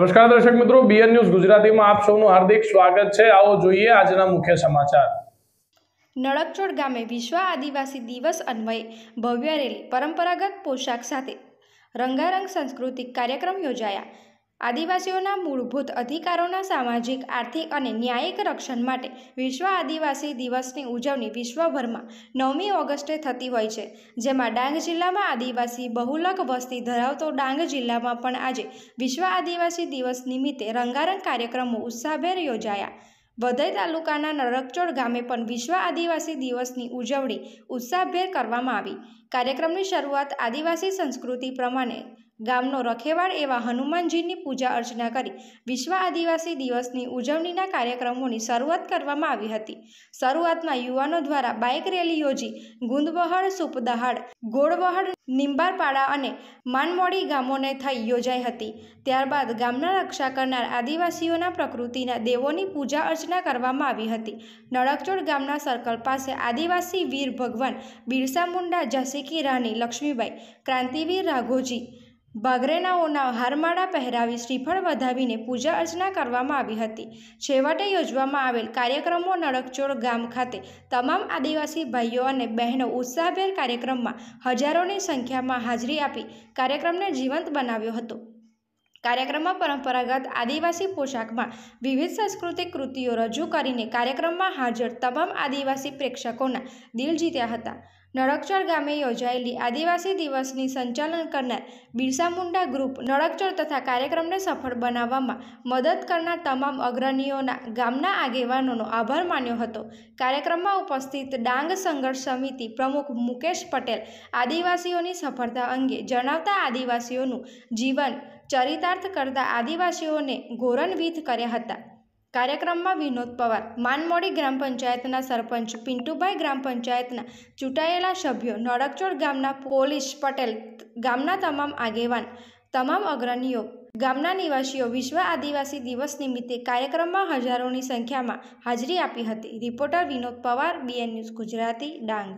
નમસ્કાર દર્શક મિત્રો બીએન ન્યૂઝ ગુજરાતીમાં આપ સૌનું હાર્દિક સ્વાગત છે આવો જોઈએ આજના મુખ્ય સમાચાર નળકચોડ ગામે વિશ્વ આદિવાસી દિવસ અન્વયે ભવ્ય રેલી પરંપરાગત પોશાક સાથે રંગારંગ સાંસ્કૃતિક કાર્યક્રમ યોજાયા આદિવાસીઓના મૂળભૂત અધિકારોના સામાજિક આર્થિક અને ન્યાયિક રક્ષણ માટે વિશ્વ આદિવાસી દિવસની ઉજવણી વિશ્વભરમાં નવમી ઓગસ્ટે થતી હોય છે જેમાં ડાંગ જિલ્લામાં આદિવાસી બહુલક વસ્તી ધરાવતો ડાંગ જિલ્લામાં પણ આજે વિશ્વ આદિવાસી દિવસ નિમિત્તે રંગારંગ કાર્યક્રમો ઉત્સાહભેર યોજાયા વધઈ તાલુકાના નરકચોડ ગામે પણ વિશ્વ આદિવાસી દિવસની ઉજવણી ઉત્સાહભેર કરવામાં આવી કાર્યક્રમની શરૂઆત આદિવાસી સંસ્કૃતિ પ્રમાણે ગામનો રખેવાળ એવા હનુમાનજીની પૂજા અર્ચના કરી વિશ્વ આદિવાસી દિવસની ઉજવણીના કાર્યક્રમોની શરૂઆત કરવામાં આવી હતી શરૂઆતમાં યુવાનો દ્વારા બાઇક રેલી યોજી ગુંદવહળ સુપદહાડ ગોળવહળ નિંબારપાડા અને માનમોડી ગામોને થઈ યોજાઈ હતી ત્યારબાદ ગામના રક્ષા કરનાર આદિવાસીઓના પ્રકૃતિના દેવોની પૂજા અર્ચના કરવામાં આવી હતી નળકચોડ ગામના સર્કલ પાસે આદિવાસી વીર ભગવાન બિરસા મુંડા જસીકી કી રાની લક્ષ્મીબાઈ ક્રાંતિવીર રાઘોજી બાગરેનાઓના હારમાળા પહેરાવી શ્રીફળ વધાવીને પૂજા અર્ચના કરવામાં આવી હતી છેવટે યોજવામાં આવેલ કાર્યક્રમો નળકચોળ ગામ ખાતે તમામ આદિવાસી ભાઈઓ અને બહેનો ઉત્સાહભેર કાર્યક્રમમાં હજારોની સંખ્યામાં હાજરી આપી કાર્યક્રમને જીવંત બનાવ્યો હતો કાર્યક્રમમાં પરંપરાગત આદિવાસી પોશાકમાં વિવિધ સાંસ્કૃતિક કૃતિઓ રજૂ કરીને કાર્યક્રમમાં હાજર તમામ આદિવાસી પ્રેક્ષકોના દિલ જીત્યા હતા નળકચર ગામે યોજાયેલી આદિવાસી દિવસની સંચાલન કરનાર બિરસા મુંડા ગ્રુપ નળકચર તથા કાર્યક્રમને સફળ બનાવવામાં મદદ કરનાર તમામ અગ્રણીઓના ગામના આગેવાનોનો આભાર માન્યો હતો કાર્યક્રમમાં ઉપસ્થિત ડાંગ સંઘર્ષ સમિતિ પ્રમુખ મુકેશ પટેલ આદિવાસીઓની સફળતા અંગે જણાવતા આદિવાસીઓનું જીવન ચરિતાર્થ કરતા આદિવાસીઓને ગોરણવિધ કર્યા હતા કાર્યક્રમમાં વિનોદ પવાર માનમોડી ગ્રામ પંચાયતના સરપંચ પિન્ટુભાઈ ગ્રામ પંચાયતના ચૂંટાયેલા સભ્યો નડકચોડ ગામના પોલીસ પટેલ ગામના તમામ આગેવાન તમામ અગ્રણીઓ ગામના નિવાસીઓ વિશ્વ આદિવાસી દિવસ નિમિત્તે કાર્યક્રમમાં હજારોની સંખ્યામાં હાજરી આપી હતી reporter Vinod Pawar BN news Gujarati Dang